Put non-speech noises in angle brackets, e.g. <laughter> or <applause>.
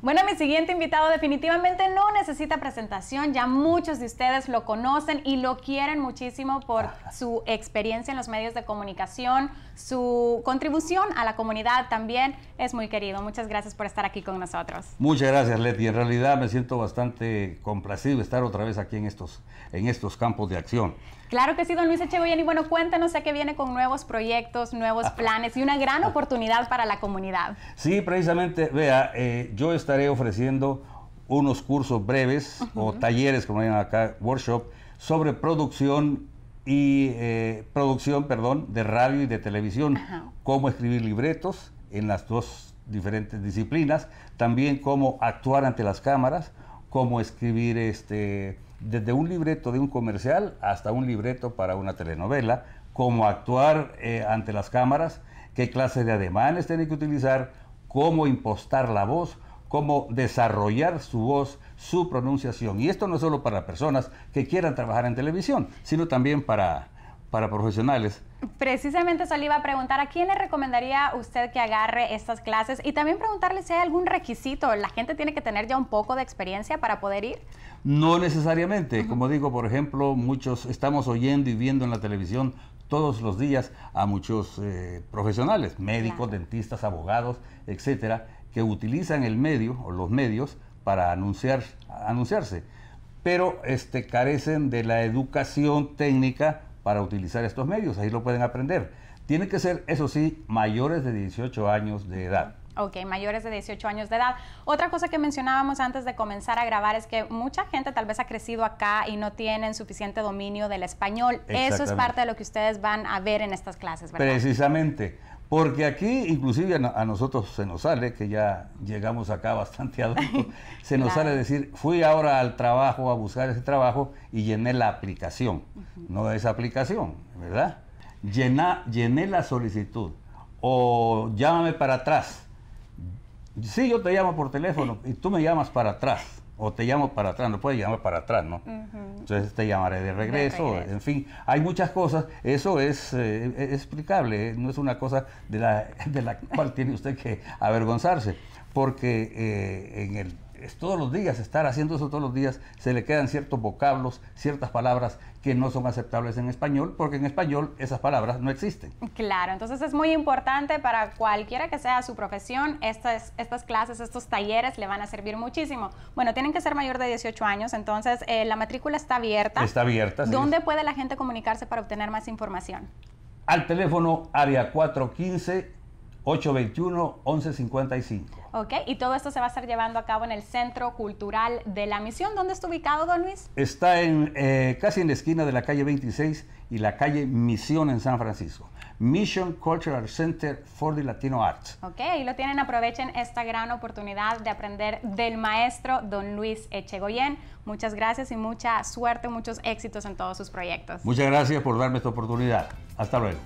Bueno, mi siguiente invitado definitivamente no necesita presentación, ya muchos de ustedes lo conocen y lo quieren muchísimo por su experiencia en los medios de comunicación, su contribución a la comunidad también es muy querido. Muchas gracias por estar aquí con nosotros. Muchas gracias, Leti. En realidad me siento bastante complacido estar otra vez aquí en estos, en estos campos de acción. Claro que sí, don Luis Echegoyen. Y bueno, cuéntanos, a qué viene con nuevos proyectos, nuevos planes y una gran oportunidad para la comunidad. Sí, precisamente, vea, eh, yo estoy estaré ofreciendo unos cursos breves o talleres, como llaman acá, workshop, sobre producción y eh, producción, perdón, de radio y de televisión, cómo escribir libretos en las dos diferentes disciplinas, también cómo actuar ante las cámaras, cómo escribir este desde un libreto de un comercial hasta un libreto para una telenovela, cómo actuar eh, ante las cámaras, qué clase de ademanes tiene que utilizar, cómo impostar la voz, cómo desarrollar su voz, su pronunciación. Y esto no es solo para personas que quieran trabajar en televisión, sino también para, para profesionales. Precisamente Sol, iba a preguntar, ¿a quién le recomendaría usted que agarre estas clases? Y también preguntarle si hay algún requisito, ¿la gente tiene que tener ya un poco de experiencia para poder ir? No necesariamente, como digo, por ejemplo, muchos estamos oyendo y viendo en la televisión todos los días a muchos eh, profesionales, médicos, dentistas, abogados, etcétera que utilizan el medio o los medios para anunciar, anunciarse, pero este, carecen de la educación técnica para utilizar estos medios, ahí lo pueden aprender. Tienen que ser, eso sí, mayores de 18 años de edad. Ok, mayores de 18 años de edad. Otra cosa que mencionábamos antes de comenzar a grabar es que mucha gente tal vez ha crecido acá y no tienen suficiente dominio del español. Eso es parte de lo que ustedes van a ver en estas clases, ¿verdad? Precisamente. Porque aquí, inclusive a, nosotros se nos sale, que ya llegamos acá bastante <laughs> adultos, se nos sale decir, fui ahora al trabajo a buscar ese trabajo y llené la aplicación. No es aplicación, ¿verdad? Llena, llené la solicitud. O llámame para atrás. Sí, yo te llamo por teléfono y tú me llamas para atrás o te llamo para atrás, no puedes llamar para atrás, ¿no? Entonces te llamaré de regreso, en fin, hay muchas cosas, eso es, eh, explicable, ¿eh? no es una cosa de la, <laughs> de la cual tiene usted que avergonzarse, porque eh, en el es todos los días, estar haciendo eso todos los días, se le quedan ciertos vocablos, ciertas palabras que no son aceptables en español, porque en español esas palabras no existen. Claro, entonces es muy importante para cualquiera que sea su profesión, estas, estas clases, estos talleres le van a servir muchísimo. Bueno, tienen que ser mayor de 18 años, entonces eh, la matrícula está abierta. Está abierta. ¿Dónde puede la gente comunicarse para obtener más información? Al teléfono área 415 821-1155. Ok, y todo esto se va a estar llevando a cabo en el Centro Cultural de la Misión. ¿Dónde está ubicado, don Luis? Está en, eh, casi en la esquina de la calle 26 y la calle Misión en San Francisco. Mission Cultural Center for the Latino Arts. Ok, y lo tienen, aprovechen esta gran oportunidad de aprender del maestro don Luis Echegoyen. Muchas gracias y mucha suerte, muchos éxitos en todos sus proyectos. Muchas gracias por darme esta oportunidad. Hasta luego.